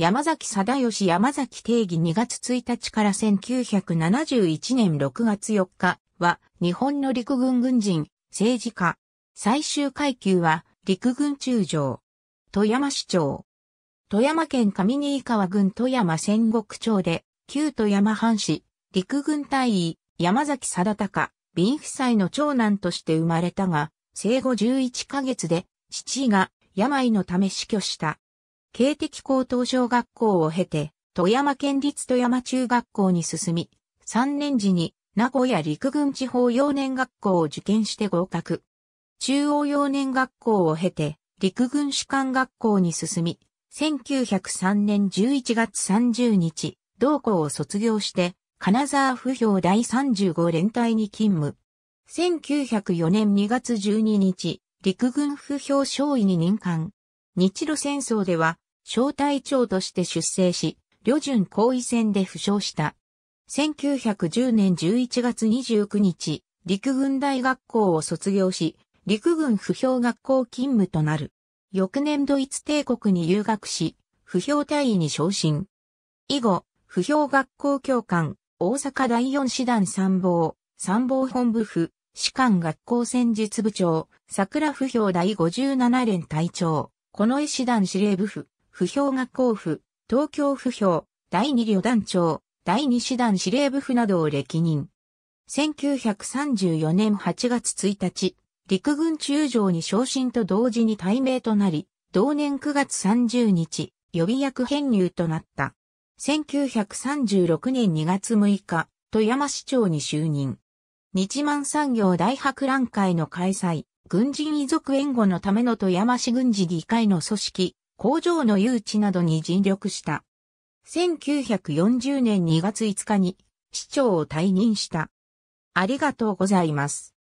山崎貞義山崎定義2月1日から1971年6月4日は日本の陸軍軍人、政治家。最終階級は陸軍中将。富山市長。富山県上新川郡富山戦国町で旧富山藩士、陸軍大尉、山崎貞隆、林夫妻の長男として生まれたが、生後11ヶ月で父が病のため死去した。慶敵高等小学校を経て、富山県立富山中学校に進み、3年時に名古屋陸軍地方幼年学校を受験して合格。中央幼年学校を経て、陸軍士官学校に進み、1903年11月30日、同校を卒業して、金沢不評第35連隊に勤務。1904年2月12日、陸軍不評少尉に任官。日露戦争では、小隊長として出征し、旅順後位戦で負傷した。1910年11月29日、陸軍大学校を卒業し、陸軍不評学校勤務となる。翌年ドイツ帝国に留学し、不評隊員に昇進。以後、不評学校教官、大阪第四師団参謀、参謀本部府、士官学校戦術部長、桜不評第57連隊長。この医師団司令部府、不評学校府、東京不評、第二旅団長、第二師団司令部府などを歴任。1934年8月1日、陸軍中将に昇進と同時に退名となり、同年9月30日、予備役編入となった。1936年2月6日、富山市長に就任。日満産業大博覧会の開催、軍人遺族援護のための富山市軍事議会の組織、工場の誘致などに尽力した。1940年2月5日に市長を退任した。ありがとうございます。